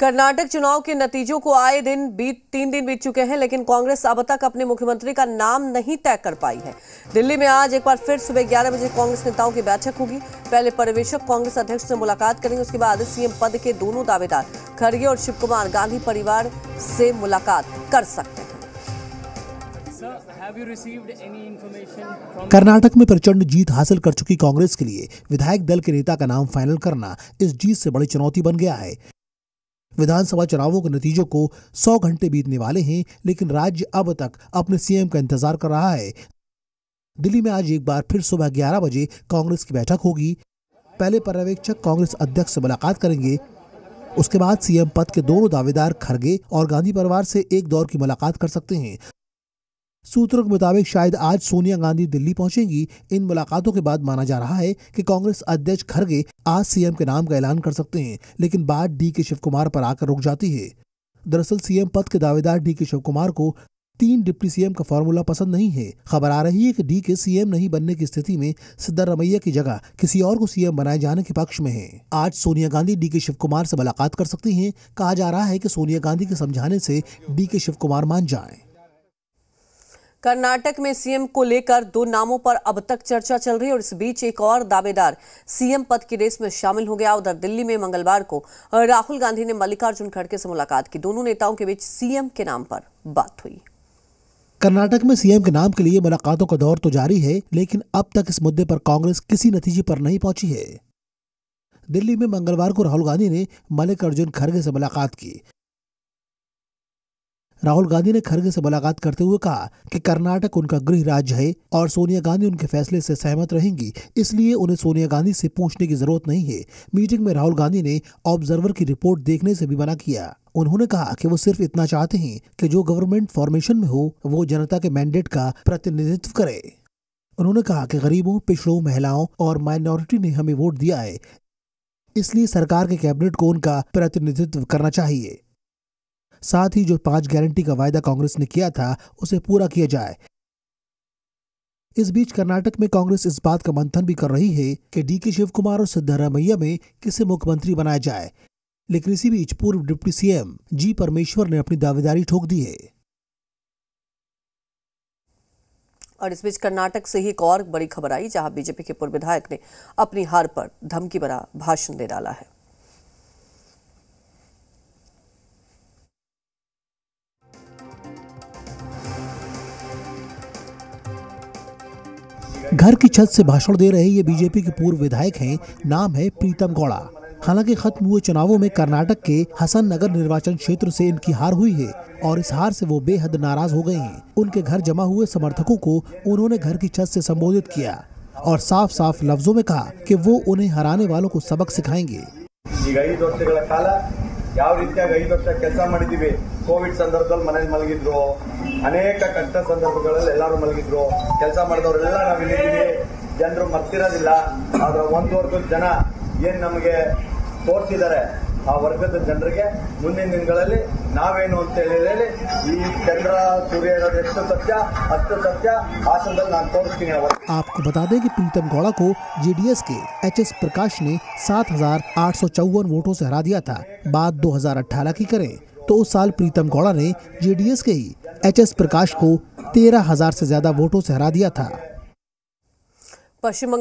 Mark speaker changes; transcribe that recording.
Speaker 1: कर्नाटक चुनाव के नतीजों को आए दिन बीत तीन दिन बीत चुके हैं लेकिन कांग्रेस अब तक अपने मुख्यमंत्री का नाम नहीं तय कर पाई है दिल्ली में आज एक बार फिर सुबह ग्यारह बजे कांग्रेस नेताओं की बैठक होगी पहले पर्यवेक्षक कांग्रेस अध्यक्ष से मुलाकात करेंगे उसके बाद सीएम पद के दोनों दावेदार खड़गे और शिव कुमार गांधी परिवार से मुलाकात कर सकते हैं कर्नाटक
Speaker 2: में प्रचंड जीत हासिल कर चुकी कांग्रेस के लिए विधायक दल के नेता का नाम फाइनल करना इस जीत से बड़ी चुनौती बन गया है विधानसभा चुनावों के नतीजों को सौ घंटे बीतने वाले हैं लेकिन राज्य अब तक अपने सीएम का इंतजार कर रहा है दिल्ली में आज एक बार फिर सुबह ग्यारह बजे कांग्रेस की बैठक होगी पहले पर्यवेक्षक कांग्रेस अध्यक्ष से मुलाकात करेंगे उसके बाद सीएम पद के दोनों दावेदार खड़गे और गांधी परिवार से एक दौर की मुलाकात कर सकते हैं सूत्रों के मुताबिक शायद आज सोनिया गांधी दिल्ली पहुंचेंगी इन मुलाकातों के बाद माना जा रहा है कि कांग्रेस अध्यक्ष खरगे आज सीएम के नाम का ऐलान कर सकते हैं लेकिन बात डी के शिव कुमार पर आकर रुक जाती है दरअसल सीएम पद के दावेदार डी के शिव कुमार को तीन डिप्टी सीएम का फॉर्मूला पसंद नहीं है खबर आ रही है कि डी के सीएम नहीं बनने की स्थिति में सिद्धारमैया की जगह किसी और को सीएम बनाए जाने के पक्ष में है आज सोनिया गांधी डी के शिव कुमार से मुलाकात कर सकती हैं कहा जा रहा है कि सोनिया गांधी के समझाने से डी के शिव कुमार मान जाएं
Speaker 1: कर्नाटक में सीएम को लेकर दो नामों पर अब तक चर्चा चल रही है और इस बीच एक और दावेदार सीएम पद की रेस में शामिल हो गया उधर दिल्ली में मंगलवार को राहुल गांधी ने मल्लिकार्जुन खड़गे से मुलाकात की दोनों नेताओं के बीच सीएम के नाम पर बात हुई
Speaker 2: कर्नाटक में सीएम के नाम के लिए मुलाकातों का दौर तो जारी है लेकिन अब तक इस मुद्दे पर कांग्रेस किसी नतीजे पर नहीं पहुंची है दिल्ली में मंगलवार को राहुल गांधी ने मल्लिकार्जुन खड़गे से मुलाकात की राहुल गांधी ने खरगे से मुलाकात करते हुए कहा कि कर्नाटक उनका गृह राज्य है और सोनिया गांधी उनके फैसले से सहमत रहेंगी इसलिए उन्हें सोनिया गांधी से पूछने की जरूरत नहीं है मीटिंग में राहुल गांधी ने ऑब्जर्वर की रिपोर्ट देखने से भी मना किया उन्होंने कहा कि वो सिर्फ इतना चाहते हैं कि जो गवर्नमेंट फॉर्मेशन में हो वो जनता के मैंडेट का प्रतिनिधित्व करे उन्होंने कहा कि गरीबों पिछड़ों महिलाओं और माइनॉरिटी ने हमें वोट दिया है इसलिए सरकार के कैबिनेट को उनका प्रतिनिधित्व करना चाहिए साथ ही जो पांच गारंटी का वायदा कांग्रेस ने किया था उसे पूरा किया जाए इस बीच कर्नाटक में कांग्रेस इस बात का मंथन भी कर रही है कि डी के शिव कुमार और सिद्धारामैया में किसे मुख्यमंत्री बनाया जाए लेकिन इसी बीच पूर्व डिप्टी सीएम जी परमेश्वर ने अपनी दावेदारी ठोक दी है
Speaker 1: और इस बीच कर्नाटक से ही एक और बड़ी खबर आई जहां बीजेपी के पूर्व विधायक ने अपनी हार पर धमकी भरा भाषण दे डाला है
Speaker 2: घर की छत से भाषण दे रहे ये बीजेपी के पूर्व विधायक हैं नाम है प्रीतम गौड़ा हालांकि खत्म हुए चुनावों में कर्नाटक के हसन नगर निर्वाचन क्षेत्र से इनकी हार हुई है और इस हार से वो बेहद नाराज हो गए हैं उनके घर जमा हुए समर्थकों को उन्होंने घर की छत से संबोधित किया और साफ साफ लफ्जों में कहा कि वो उन्हें हराने वालों को सबक सिखाएंगे ಯಾವ ರೀತಿಯಾಗಿ ಐದು ವರ್ಷ ಕೆಲಸ ಮಾಡಿದ್ದೀವಿ ಕೋವಿಡ್ ಸಂದರ್ಭದಲ್ಲಿ ಮನೇಲಿ ಮಲಗಿದ್ರು ಅನೇಕ ಸಂದರ್ಭಗಳಲ್ಲಿ ಎಲ್ಲರೂ ಮಲಗಿದ್ರು ಕೆಲಸ ಮಾಡಿದವರಲ್ಲ ನಾವು ಇಲ್ಲಿ ಜನರು ಮರ್ತಿರಲಿಲ್ಲ ಆ ಒಂದು ವರ್ಷದ ಜನ ಏನು ನಮಗೆ ತೋರಿಸಿದಾರೆ ಆ ವರ್ಗದ ಜನರಿಗೆ ಮುಂದಿನ ದಿನಗಳಲ್ಲಿ ನಾವೇನು ಅಂತ ಹೇಳಿದ್ರೆ ಈ ಚಂದ್ರ ಸೂರ್ಯರ 8 ಸತ್ಯ 10 ಸತ್ಯ ಆ ಸಂದಲ ನಾನ ತೋರಿಸ್ತೀನಿ ಅವರು ಆಪ್ಕೋ ಬತಾ ದے ಕಿ ಪ್ರೀತಮ್ ಗೌಡಾ ಕೋ ಜಿಡಿಎಸ್ ಕೆ एचएस પ્રકાશ ನೇ 7854 ವೋಟೋ ಸೆ ಹರಾದಿಯಾ ಥಾ ಬಾತ್ 2018 ಕಿ ಕರೆ ತೋ ಉಸ ಸಾಲ್ ಪ್ರೀತಮ್ ಗೌಡಾ ನೇ ಜಿಡಿಎಸ್ ಕೆ एच एस प्रकाश को तेरह हजार से ज्यादा वोटों से हरा दिया था
Speaker 1: पश्चिम